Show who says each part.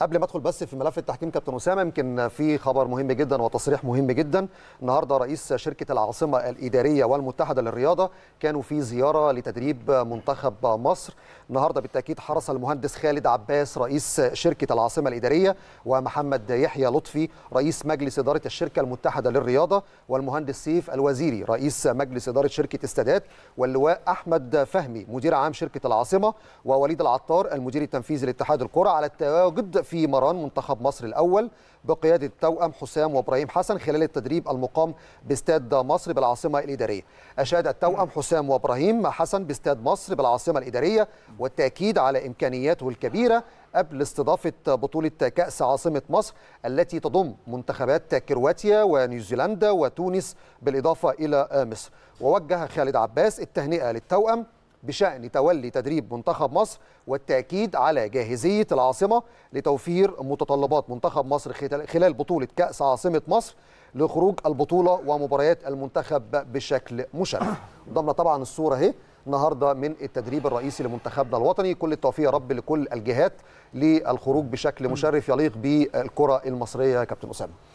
Speaker 1: قبل ما ادخل بس في ملف التحكيم كابتن اسامه يمكن في خبر مهم جدا وتصريح مهم جدا النهارده رئيس شركه العاصمه الاداريه والمتحده للرياضه كانوا في زياره لتدريب منتخب مصر النهارده بالتاكيد حرص المهندس خالد عباس رئيس شركه العاصمه الاداريه ومحمد يحيى لطفي رئيس مجلس اداره الشركه المتحده للرياضه والمهندس سيف الوزيري رئيس مجلس اداره شركه استادات واللواء احمد فهمي مدير عام شركه العاصمه ووليد العطار المدير التنفيذي لاتحاد الكره على التواجد في مران منتخب مصر الأول بقيادة توأم حسام وإبراهيم حسن خلال التدريب المقام باستاد مصر بالعاصمة الإدارية أشاد التوأم حسام وإبراهيم حسن باستاد مصر بالعاصمة الإدارية والتأكيد على إمكانياته الكبيرة قبل استضافة بطولة كأس عاصمة مصر التي تضم منتخبات كرواتيا ونيوزيلندا وتونس بالإضافة إلى مصر ووجه خالد عباس التهنئة للتوأم بشأن تولي تدريب منتخب مصر والتأكيد على جاهزية العاصمة لتوفير متطلبات منتخب مصر خلال بطولة كأس عاصمة مصر لخروج البطولة ومباريات المنتخب بشكل مشرف ضمن طبعا الصورة اهي النهارده من التدريب الرئيسي لمنتخبنا الوطني كل التوفيق يا رب لكل الجهات للخروج بشكل مشرف يليق بالكرة المصرية يا كابتن أسامة